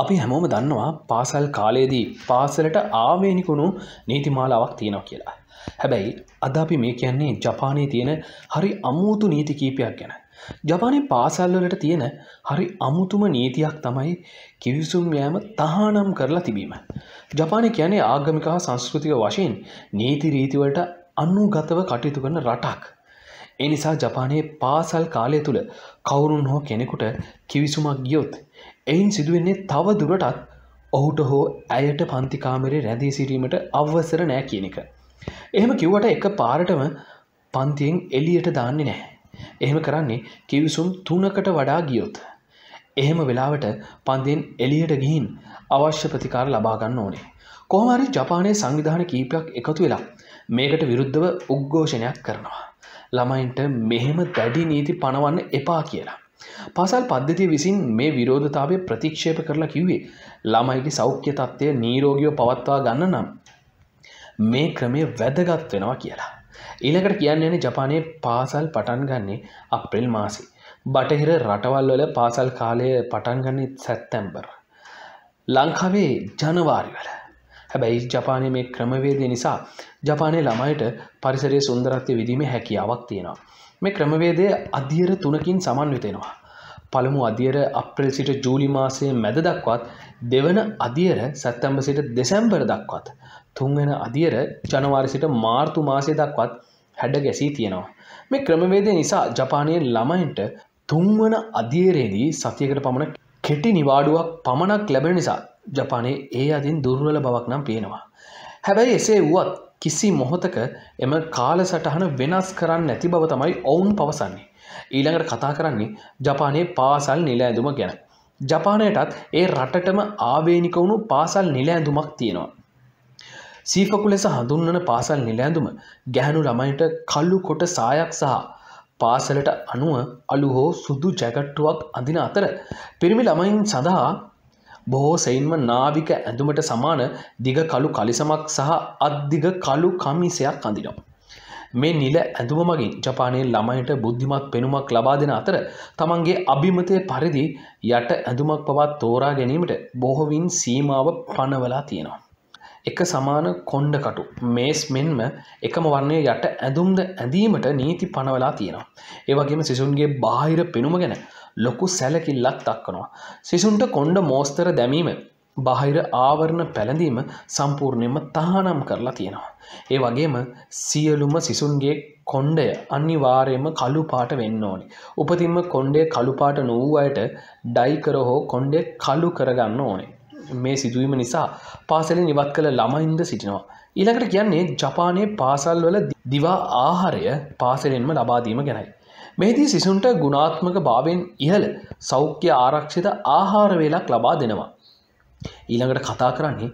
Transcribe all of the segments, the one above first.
අපි හැමෝම දන්නවා පාසල් කාලයේදී පාසලට ආවේනිකුණු නීතිමාලාවක් තියෙනවා කියලා. හැබැයි අද අපි මේ කියන්නේ ජපානයේ තියෙන හරි අමුතු නීති කීපයක් ගැන. ජපානයේ පාසල්වලට තියෙන හරි අමුතුම නීතියක් තමයි කිවිසුම් යෑම තහනම් කරලා තිබීම. ජපානය කියන්නේ ආගමික හා සංස්කෘතික වශයෙන් නීති රීතිවලට අනුගතව කටයුතු කරන රටක්. එනිසා ජපානයේ පාසල් කාලය තුළ කවුරුන් හෝ කෙනෙකුට කිවිසුමක් ගියොත් එයින් සිදුවෙන්නේ තව දුරටත් ඔහුට හෝ ඇයට පන්තිකාමරේ රැඳී සිරීමට අවසර නෑ කියනක. එහෙම කිව්වට එක පාරටම පන්තියෙන් එලියට දාන්නේ නැහැ. එහෙම කරන්නේ කිවිසුම් තුනකට වඩා ගියොත්. එහෙම වෙලාවට පන්තියෙන් එලියට ගිහින් අවශ්‍ය ප්‍රතිකාර ලබාගන්න ඕනේ. කොහමරි ජපානය සංවිධාන කීපයක් එකතු වෙලා මේකට විරුද්ධව උද්ඝෝෂණයක් කරනවා. ළමයින්ට මෙහෙම දැඩි නීති පණවන්න එපා කියලා. පාසල් පද්ධතිය විසින් මේ විරෝධතාවය ප්‍රතික්ෂේප කරලා කිව්වේ ළමයිගේ සෞඛ්‍ය තත්ත්වය නීරෝගියෝ පවත්වා ගන්න නම් මේ ක්‍රමය වැදගත් වෙනවා කියලා. ඊළඟට කියන්න යන්නේ ජපානයේ පාසල් පටන් ගන්නේ අප්‍රේල් මාසේ. බටහිර රටවල් වල පාසල් කාලය පටන් ගන්නේ සැප්තැම්බර්. ලංකාවේ ජනවාරි වල. හැබැයි ජපානය මේ ක්‍රමවේදය නිසා ජපානය ළමයිට පරිසරය සුන්දරත්වය විදීමේ හැකියාවක් තියෙනවා. මේ ක්‍රමවේදය අධියර තුනකින් සමන්විතෙනවා. පළමු අධියර අප්‍රල් සිට ජූලි මාසයේ මැද දක්වත් දෙවන අධියර සැත්තැම්බ සිට දෙසැම්බර දක්වත්. තුන්වෙන අධියර ජනවාරි සිට මාර්තු මාසය දක්වත් හැඩ ගැසී තියෙනවා. මේ ක්‍රමවේදය නිසා ජපානයේ ළමයින්ට තුන්වන අධියරේදී සතියකට පමණ කෙටි නිවාඩුවක් පමණක් ලැබෙන නිසා ජපානයේ ඒ අතින් දුර්වල බවක් නම් පේනවා. හැබැයි එසේ වුවත් කිසි මොහොතක එම කාල සටහන වෙනස් කරන්න නැති බව තමයි ඔවුන් පවසන්නේ. ඊළඟට කතා කරන්නේ ජපානයේ පාසල් නිල ඇඳුම ගැන. ජපානයටත් ඒ රටටම ආවේනික වුණු පාසල් නිල ඇඳුමක් තියෙනවා. සීපකු ලෙස හඳුන්වන පාසල් නිල ඇඳුම ගැහැනු ළමයිට කල්ලු කොට සායක් සහ පාසලට අනුව අලු හෝ සුදු ජැකට්ටුවක් අඳින අතර පිරිමි ළමයින් සඳහා බොහෝ සෙයින්ම නාවික ඇඳුමට සමාන දිග කළු කලිසමක් සහ අත්දිග කළු කමිසයක් අඳිනවා. මේ නිල ඇඳුම මගින් ජපානයේ ළමයිට බුද්ධිමත් පෙනුමක් ලබා දෙන අතර තමන්ගේ අභිමතය පරිදි යට ඇඳුමක් පවත් තෝරා ගැනීමට බොහොවින් සීමාව පනවලා තියෙනවා. එක සමාන කොන්්ඩ කටු මේස් මෙන්ම එකම වර්ණය යට ඇඳුම්ද ඇඳීමට නීති පනවලා තියෙනවා. ඒවගේම සිසුන්ගේ බාහිර පෙනුම ගැන ලොකු සැලකිල්ලක් දක්කනවා. සිසුන්ට කොන්්ඩ මෝස්තර දැමීම බාහිර ආවරණ පැළඳීම සම්පූර්ණයම තහනම් කරලා තියෙනවා. ඒ වගේම සියලුම සිසුන්ගේ කොන්්ඩය අනිවාරයම කළුපාට වෙන්න ඕනි. උපතින්ම කොන්්ඩේ කළුපාට නොවූ අයට ඩයිකර හෝ කොන්්ඩේ කලු කරගන්න ඕනේ. මේ සිදුවීම නිසා පාසලෙන් ඉවත් කළ ළමයින්ද සිටිනවා. ඊළඟට කියන්නේ ජපානයේ පාසල්වල දිවා ආහාරය පාසලෙන්ම ලබාදීම ගැනයි. මෙහිදී සිසුන්ට ගුණාත්මක භාවෙන් ඉහළ සෞඛ්‍ය ආරක්ෂිත ආහාරවේලක් ලබා දෙනවා. ඊළඟට කතා කරන්නේ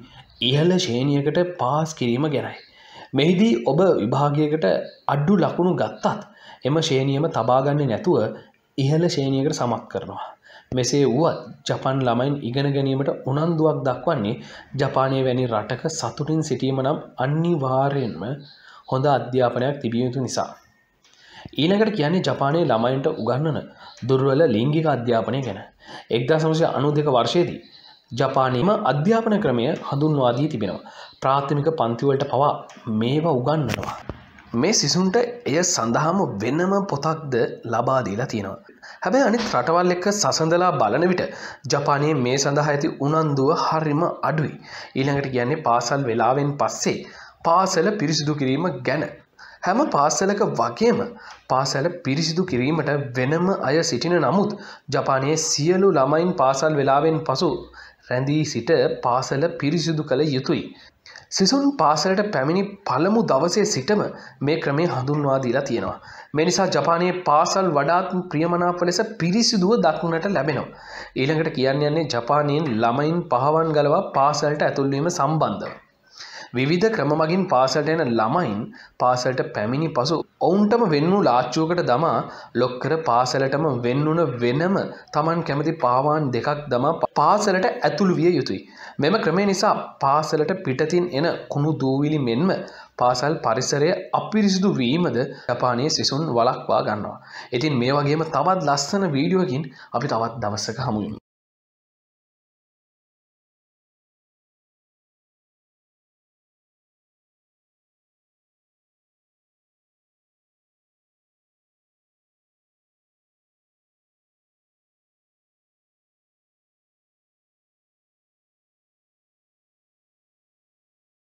ඉහළ ශේණියකට පාස් කිරීම ගැනයි. මෙහිදී ඔබ විභාගයකට අඩ්ඩු ලකුණු ගත්තත් එම ශේනියම තබාගන්නේ නැතුව ඉහළ ශේනියකට සමක් කරනවා. මෙසේ වුවත් ජපන් ළමයින් ඉගෙන ගැනීමට උනන්දුවක් දක්වන්නේ ජපානය වැනි රටක සතුටින් සිටීම නම් අනිවාර්යෙන්ම හොඳ අධ්‍යාපනයක් තිබිය යුතු නිසා. ඊනකට කියන්නේ ජපානය ළමයින්ට උගන්නන දුර්වල ලිංගික අධ්‍යාපනය ගැන. එක්දා සමසය අනු දෙක වර්ෂයේදී. ජපානීම අධ්‍යාපන ක්‍රමය හඳුන්වාදී තිබෙනවා. ප්‍රාථමික පන්තිවලට පවා මේවා උගන්නනවා. මේ සිසුන්ට එය සඳහාම වෙනම පොතක්ද ලබාදීලා තියෙනවා. හැබැ අනි රටවල් එක්ක සසඳලා බලන විට ජපානයේ මේ සඳහා ඇති උනන්දුව හරිම අඩුයි. ඊළඟට කියන්නේ පාසල් වෙලාවෙන් පස්සේ පාසල පිරිසිදු කිරීම ගැන. හැම පාසලක වගේම පාසල පිරිසිදු කිරීමට වෙනම අය සිටින නමුත් ජපානයේ සියලු ළමයින් පාසල් වෙලාවෙන් පසු රැඳී සිට පාසල පිරිසිදු කළ යුතුයි. සිසුන් පාසලට පැමිණි පළමු දවසේ සිටම මේ ක්‍රමේ හඳුන්වා දීලා තියෙනවා. මෙනිසා ජපානයේ පාසල් වඩාත් ප්‍රියමනාප ලෙස පිරිසිදුව දක්නට ලැබෙනවා. ඊළඟට කියන්න යන්නේ ජපානයෙන් ළමයින් පහවන් ගලවා පාසලට ඇතුල්වීම සම්බන්ධව. විවිධ ක්‍රම මගින් පාසලට එන ළමයින් පාසලට පැමිණි පසු ඔවුන්ටම වෙන්නු ලාච්චුවකට දමා ලොක්කර පාසලටම වෙන්නුන වෙනම තමන් කැමති පාවාන් දෙකක් දමා පාසලට ඇතුළු විය යුතුයි. මෙම ක්‍රමේ නිසා පාසලට පිටතින් එන කුණු දූවිලි මෙන්ම පාසල් පරිසරය අපිරිසිදු වීමද ජපානයේ සිසුන් වලක්වා ගන්නවා. ඉතින් මේ වගේම තවත් ලස්සන වීඩියුවකින් අපි තවත් දවස්සක හමුුවමු.